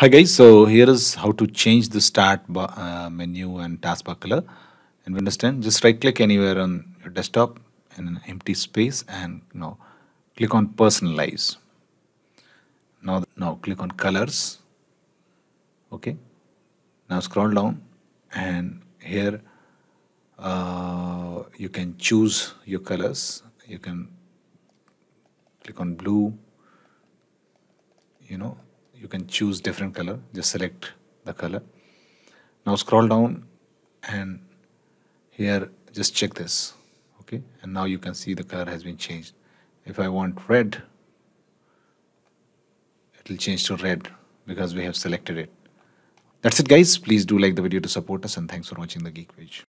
Hi guys, so here is how to change the start uh, menu and taskbar color. And we understand, just right click anywhere on your desktop in an empty space and you click on personalize. Now, now click on colors. Okay. Now scroll down and here uh, you can choose your colors. You can click on blue, you know, you can choose different color just select the color now scroll down and here just check this okay and now you can see the color has been changed if I want red it will change to red because we have selected it that's it guys please do like the video to support us and thanks for watching the geek page